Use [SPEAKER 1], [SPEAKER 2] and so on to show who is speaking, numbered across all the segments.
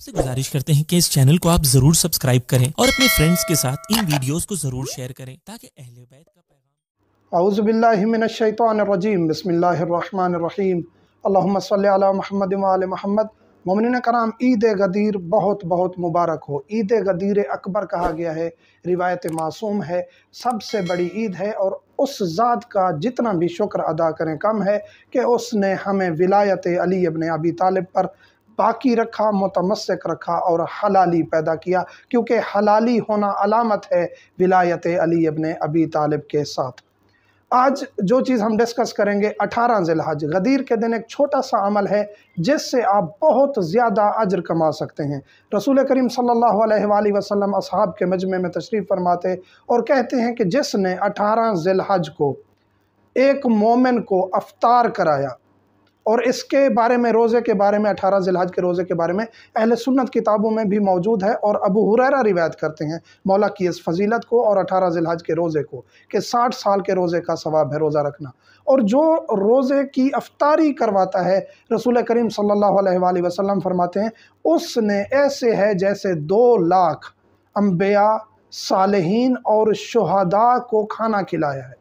[SPEAKER 1] आपसे गुजारिश करते हैं कि इस चैनल को आप जरूर सब्सक्राइब करें और अपने फ्रेंड्स के साथ इन वीडियोस को जरूर शेयर करें ताकि अहले बैत का पैगाम बिल्लाहि मिनश शैतानिर रजीम बिस्मिल्लाहिर रहमानिर रहीम अउज़बिल्लिमिनशैतरजीम बसमीम अल्लाम महमद वाल महमद ममिन कराम ईद गदीर बहुत बहुत मुबारक हो ईद गदीर अकबर कहा गया है रिवायत मासूम है सबसे बड़ी ईद है और उस ज़ात का जितना भी शुक्र अदा करें कम है कि उसने हमें विलायत अली अबन अबी तालिब पर बाकी रखा मुतमसक रखा और हलाली पैदा किया क्योंकि हलाली होना अलामत है विलायत अली अबन अबी तालब के साथ आज जो चीज़ हम डिस्कस करेंगे अठारह ज़िलहज गदीर के दिन एक छोटा सा अमल है जिससे आप बहुत ज़्यादा अजर कमा सकते हैं रसूल करीम सल्ला वसलम अब के मजमे में तशरीफ़ फरमाते और कहते हैं कि जिसने अठारह ज़िलहज को एक मोमिन को अफ्तार कराया और इसके बारे में रोज़े के बारे में अठारह जिलहज के रोज़े के बारे में अहल सुन्नत किताबों में भी मौजूद है और अबू हुररा रिवायत करते हैं मौला की इस फजीलत को और अठारह जिलहज के रोज़े को कि साठ साल के रोज़े का सवाब है रोज़ा रखना और जो रोज़े की अफ्तारी करवाता है रसूल करीम सल्लल्लाहु अलैहि वसल्लम फरमाते हैं उसने ऐसे है जैसे दो लाख अम्बिया सालहीन और शहदा को खाना खिलाया है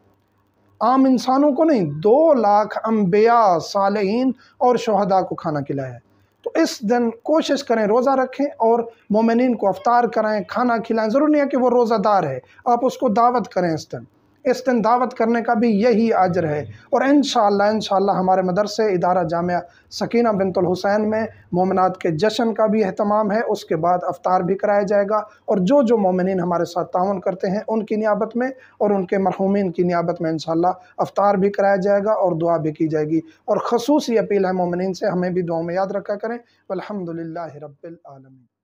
[SPEAKER 1] आम इंसानों को नहीं दो लाख अम्बिया सालहीन और शहदा को खाना खिलाया है तो इस दिन कोशिश करें रोज़ा रखें और मोमिन को अवतार कराएँ खाना खिलाएं ज़रूरी नहीं है कि वो रोज़ादार है आप उसको दावत करें इस दिन इस दिन दावत करने का भी यही आजर है और इन शाह हमारे मदरसे इदारा जामिया सकीना बिनतुल हुसैन में मोमनात के जश्न का भी अहतमाम है उसके बाद अवतार भी कराया जाएगा और जो जो मोमिन हमारे साथ ताउन करते हैं उनकी नियाबत में और उनके मरहूमिन की नियाबत में इन अवतार भी कराया जाएगा और दुआ भी की जाएगी और खसूसी अपील है मोमिन से हमें भी दुआ में याद रखा करें अलहमदिल्ला रबालमी